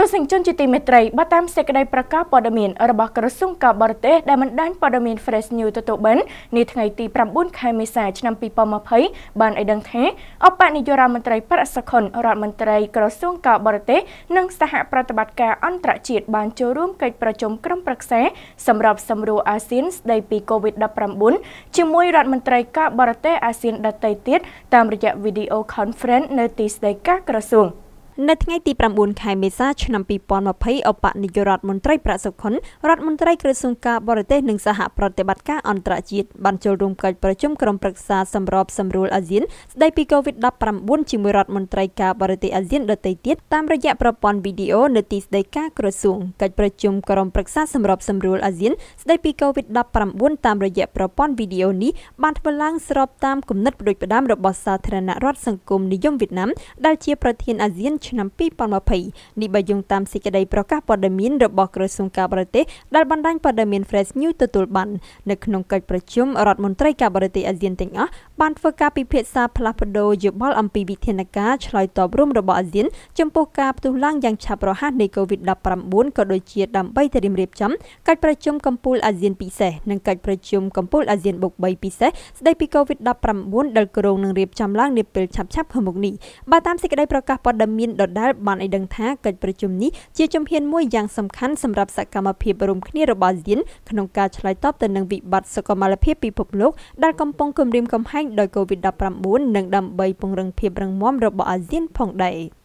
ទស្សនិកជនជាទីមេត្រីបើតាមសេចក្តីប្រកាសព័ត៌មានរបស់ក្រសួងការបរទេសដែលមិនដាញព័ត៌មាន Fresh News ទទួលបាននាថ្ងៃទី9ខែមេសាឆ្នាំ2020បានឲ្យដឹងថាអបនាយករដ្ឋមន្ត្រីប្រាក់សុខុនរដ្ឋមន្ត្រីក្រសួងការបរទេសនិងសហប្រតិបត្តិការអន្តរជាតិបានចូលរួមកិច្ចប្រជុំក្រុមប្រឹក្សាសម្រាប់សម្រួលអាស៊ានស្តីពី COVID-19 ជាមួយរដ្ឋមន្ត្រីការបរទេសអាស៊ានដទៃទៀតតាមរយៈ Video Conference នៅទីស្តីការក្រសួង។នៅថ្ងៃទី9ខែមេសាឆ្នាំ2020អបនាយករដ្ឋមន្ត្រីប្រាក់សុខុនរដ្ឋមន្ត្រីក្រសួងការបរទេសនិងសហប្រតិបត្តិការអន្តរជាតិបានចូលរួមកិច្ចប្រជុំក្រុមប្រឹក្សាសម្របសម្រួលអាស៊ានស្ដីពី COVID-19 ជាមួយរដ្ឋមន្ត្រីការបរទេសអាស៊ានដទៃទៀតតាមរយៈប្រព័ន្ធវីដេអូនៅទីស្ដីការក្រសួងកិច្ចប្រជុំក្រុមប្រឹក្សាសម្របសម្រួលអាស៊ានស្ដីពី COVID-19 តាមរយៈប្រព័ន្ធវីដេអូនេះបានធ្វើឡើងស្របតាមគំនិតផ្ដួចផ្ដើមរបស់សាធារណរដ្ឋសង្គមនិយមវៀតណាមដែលជាប្រធានអាស៊ានឆ្នាំ2020នេះបើយោងតាមសេចក្តីប្រកាសព័ត៌មានរបស់ក្រសួងការបរទេសដែលបណ្ដាញព័ត៌មាន Fresh News ទទួលបាននៅក្នុងកិច្ចប្រជុំរដ្ឋមន្ត្រីការបរទេសអាស៊ានទាំងអស់បានធ្វើការពិភាក្សាផ្លាស់ប្តូរយោបល់អំពីវិធានការឆ្លើយតបរួមរបស់អាស៊ានចំពោះការផ្ទុះឡើងយ៉ាងឆាប់រហ័សនៃ COVID-19 ក៏ដូចជា ដើម្បីត្រៀមរៀបចំកិច្ចប្រជុំកម្ពុជាអាស៊ានពិសេសនិងកិច្ចប្រជុំកម្ពុជាអាស៊ានបូក3ពិសេសស្ដីពី COVID-19 ដែលក្រុងនឹងរៀបចំឡើងនាពេលឆាប់ៗខាងមុខនេះបើតាមសេចក្តីប្រកាសព័ត៌មានដដែលបានឲ្យដឹងថាកិច្ចប្រជុំនេះជាជំហានមួយយ៉ាងសំខាន់សម្រាប់សកម្មភាពរួមគ្នារបស់អាស៊ានក្នុងការឆ្លើយតបទៅនឹងវិបត្តិសុខុមាលភាពពិភពលោកដែលកំពុងគំរាមកំហែងដោយ COVID-19 និងដើម្បីពង្រឹងភាពរឹងមាំរបស់អាស៊ានផងដែរ។